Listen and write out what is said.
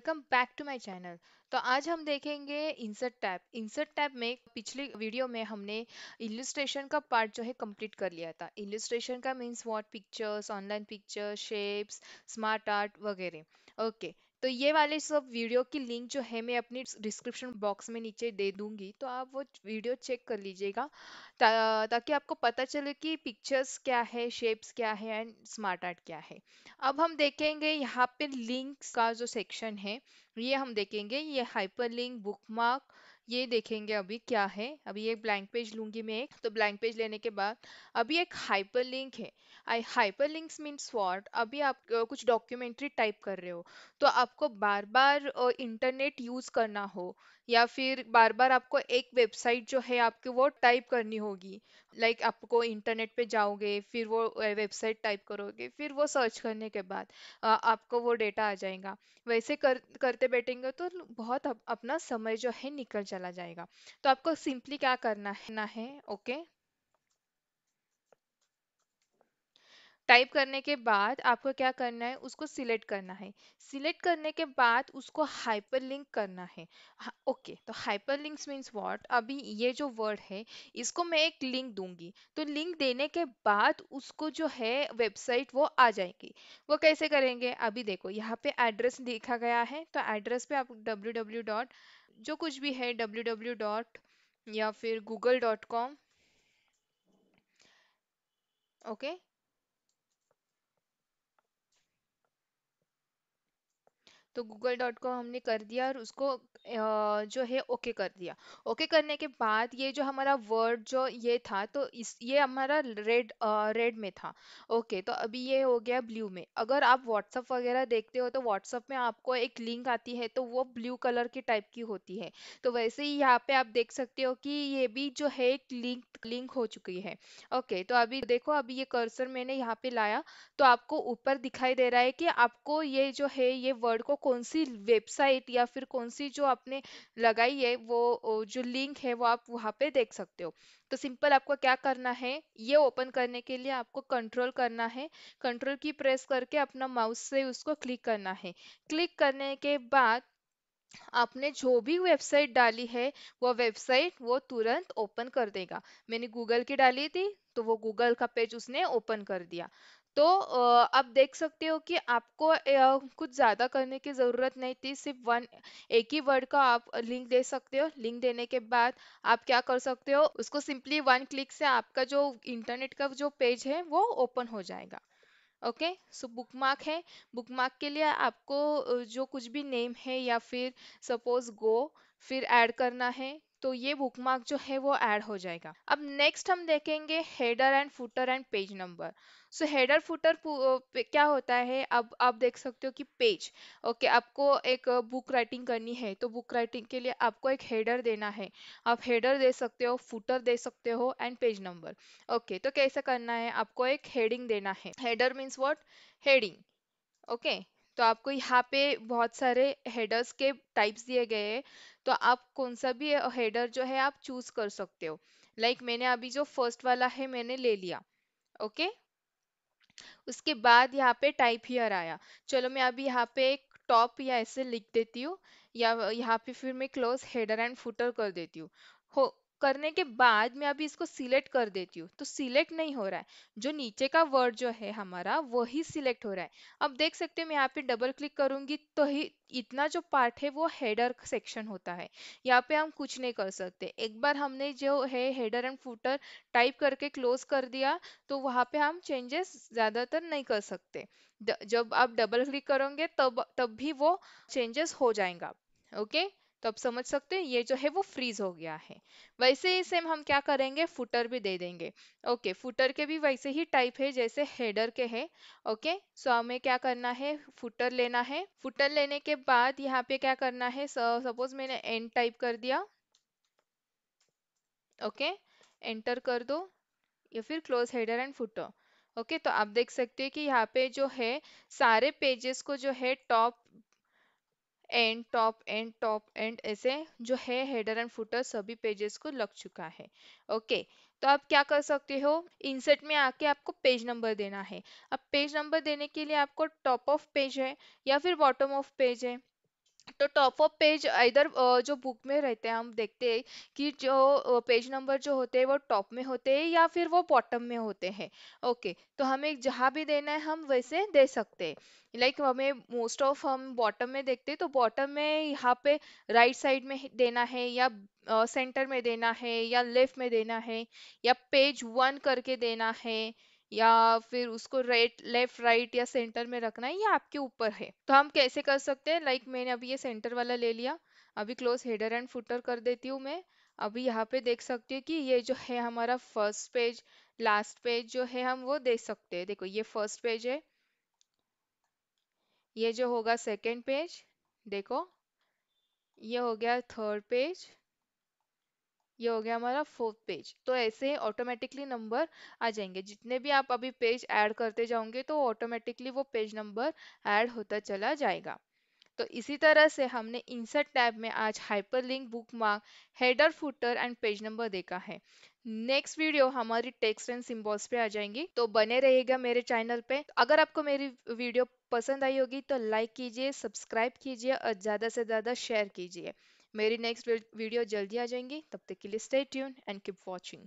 Welcome back to my channel तो आज हम देखेंगे इंसर्ट टैब इंसर्ट टैब में पिछले वीडियो में हमने इलिस्ट्रेशन का पार्ट जो है कंप्लीट कर लिया था इलिस्ट्रेशन का means what pictures online pictures shapes smart art वगैरह ओके तो ये वाले सब वीडियो की लिंक जो है मैं अपनी डिस्क्रिप्शन बॉक्स में नीचे दे दूंगी तो आप वो वीडियो चेक कर लीजिएगा ताकि आपको पता चले कि पिक्चर्स क्या है शेप्स क्या है एंड स्मार्ट आर्ट क्या है अब हम देखेंगे यहाँ पे लिंक्स का जो सेक्शन है ये हम देखेंगे ये हाइपर लिंक बुक मार्क ये देखेंगे अभी क्या है अभी एक ब्लैंक पेज लूंगी मैं एक तो ब्लैंक पेज लेने के बाद अभी एक हाइपर लिंक है I hyperlinks means what अभी आप कुछ डॉक्यूमेंट्री टाइप कर रहे हो तो आपको बार बार इंटरनेट यूज़ करना हो या फिर बार बार आपको एक वेबसाइट जो है आपकी वो टाइप करनी होगी लाइक like आपको इंटरनेट पे जाओगे फिर वो वेबसाइट टाइप करोगे फिर वो सर्च करने के बाद आपको वो डेटा आ जाएगा वैसे कर करते बैठेंगे तो बहुत अपना समय जो है निकल चला जाएगा तो आपको सिंपली क्या करना है ना है ओके टाइप करने के बाद आपको क्या करना है उसको सिलेक्ट करना है सिलेक्ट करने के बाद उसको हाइपर लिंक करना है ओके तो हाइपर मींस मीन्स वॉट अभी ये जो वर्ड है इसको मैं एक लिंक दूंगी तो लिंक देने के बाद उसको जो है वेबसाइट वो आ जाएगी वो कैसे करेंगे अभी देखो यहाँ पे एड्रेस देखा गया है तो एड्रेस पे आप डब्ल्यू डब्ल्यू डॉट जो कुछ भी है डब्ल्यू डब्ल्यू डॉट या फिर गूगल डॉट कॉम ओके तो गूगल डॉट को हमने कर दिया और उसको जो है ओके कर दिया ओके करने के बाद ये जो हमारा वर्ड जो ये था तो इस ये हमारा रेड रेड में था ओके तो अभी ये हो गया ब्लू में अगर आप व्हाट्सअप वगैरह देखते हो तो व्हाट्सअप में आपको एक लिंक आती है तो वो ब्लू कलर की टाइप की होती है तो वैसे ही यहाँ पे आप देख सकते हो कि ये भी जो है एक लिंक लिंक हो चुकी है ओके तो अभी देखो अभी ये कर्सर मैंने यहाँ पे लाया तो आपको ऊपर दिखाई दे रहा है कि आपको ये जो है ये वर्ड को कौन सी वेबसाइट या फिर कौन सी जो आपने लगाई है वो जो लिंक है वो आप वहाँ पे देख सकते हो तो सिंपल आपको क्या करना है ये ओपन करने के लिए आपको कंट्रोल करना है कंट्रोल की प्रेस करके अपना माउस से उसको क्लिक करना है क्लिक करने के बाद आपने जो भी वेबसाइट डाली है वो वेबसाइट वो तुरंत ओपन कर देगा मैंने गूगल की डाली थी तो वो गूगल का पेज उसने ओपन कर दिया तो आप देख सकते हो कि आपको कुछ ज़्यादा करने की ज़रूरत नहीं थी सिर्फ वन एक ही वर्ड का आप लिंक दे सकते हो लिंक देने के बाद आप क्या कर सकते हो उसको सिंपली वन क्लिक से आपका जो इंटरनेट का जो पेज है वो ओपन हो जाएगा ओके सो बुकमार्क है बुकमार्क के लिए आपको जो कुछ भी नेम है या फिर सपोज गो फिर ऐड करना है तो ये बुकमार्क जो है वो ऐड हो जाएगा अब नेक्स्ट हम देखेंगे header and footer and page number so header footer क्या होता है अब आप देख सकते हो कि पेज ओके okay, आपको एक बुक राइटिंग करनी है तो बुक राइटिंग के लिए आपको एक हेडर देना है आप हेडर दे सकते हो फुटर दे सकते हो एंड पेज नंबर ओके तो कैसे करना है आपको एक हेडिंग देना है header means what heading okay तो आपको यहाँ पे बहुत सारे हेडर्स के टाइप्स दिए गए हैं तो आप कौन सा भी हेडर जो है आप चूज कर सकते हो लाइक like मैंने अभी जो फर्स्ट वाला है मैंने ले लिया ओके okay? उसके बाद यहाँ पे टाइप हियर आया चलो मैं अभी यहाँ पे एक टॉप या ऐसे लिख देती हूँ या यहाँ पे फिर मैं क्लोज हेडर एंड फुटर कर देती हूँ हो करने के बाद मैं अभी इसको सिलेक्ट कर देती हूँ तो सिलेक्ट नहीं हो रहा है जो नीचे का वर्ड जो है हमारा वही सिलेक्ट हो रहा है अब देख सकते हो मैं यहाँ पे डबल क्लिक करूंगी तो ही इतना जो पार्ट है वो हेडर सेक्शन होता है यहाँ पे हम कुछ नहीं कर सकते एक बार हमने जो है हेडर एंड फूटर टाइप करके क्लोज कर दिया तो वहाँ पे हम चेंजेस ज़्यादातर नहीं कर सकते जब आप डबल क्लिक करोगे तब तब भी वो चेंजेस हो जाएगा ओके okay? तो आप समझ सकते हैं ये जो है वो फ्रीज हो गया है वैसे ही सेम हम क्या करेंगे फुटर भी दे देंगे ओके फुटर के भी वैसे ही टाइप है जैसे हेडर के है ओके सो हमें क्या करना है फुटर लेना है फुटर लेने के बाद यहाँ पे क्या करना है सपोज मैंने एंड टाइप कर दिया ओके एंटर कर दो या फिर close header and footer okay okay, तो आप देख सकते हैं कि यहाँ पे जो है सारे पेजेस को जो है top and top and top and ऐसे जो है हेडर एंड फुटर सभी पेजेस को लग चुका है ओके okay, तो आप क्या कर सकते हो इंसर्ट में आके आपको पेज नंबर देना है अब पेज नंबर देने के लिए आपको टॉप ऑफ पेज है या फिर बॉटम ऑफ पेज है तो टॉप ऑफ पेज इधर जो बुक में रहते हैं हम देखते हैं कि जो पेज नंबर जो होते हैं वो टॉप में होते हैं या फिर वो बॉटम में होते हैं ओके तो हमें जहाँ भी देना है हम वैसे दे सकते हैं लाइक हमें मोस्ट ऑफ हम बॉटम में देखते हैं तो बॉटम में यहाँ पे राइट साइड में देना है या सेंटर में देना है या लेफ्ट में देना है या पेज वन करके देना है या फिर उसको राइट लेफ्ट राइट या सेंटर में रखना है ये आपके ऊपर है तो हम कैसे कर सकते हैं लाइक like मैंने अभी ये सेंटर वाला ले लिया अभी क्लोज हेडर एंड फुटर कर देती हूँ मैं अभी यहाँ पे देख सकती हूँ कि ये जो है हमारा फर्स्ट पेज लास्ट पेज जो है हम वो देख सकते हैं देखो ये फर्स्ट पेज है ये जो होगा सेकेंड पेज देखो ये हो गया थर्ड पेज ये हो गया हमारा फोर्थ पेज तो ऐसे ही ऑटोमेटिकली नंबर आ जाएंगे जितने भी आप अभी पेज ऐड करते जाओगे तो ऑटोमेटिकली वो पेज नंबर ऐड होता चला जाएगा तो इसी तरह से हमने इंसर्ट टैब में आज hyperlink bookmark header footer and page number देखा है नेक्स्ट वीडियो हमारी टेक्स्ट एंड सिम्बॉल्स पे आ जाएंगी तो बने रहेगा मेरे चैनल पे अगर आपको मेरी वीडियो पसंद आई होगी तो लाइक कीजिए सब्सक्राइब कीजिए और ज़्यादा से ज़्यादा शेयर कीजिए मेरी नेक्स्ट वीडियो जल्दी आ जाएंगी तब तक के लिए stay tune and keep watching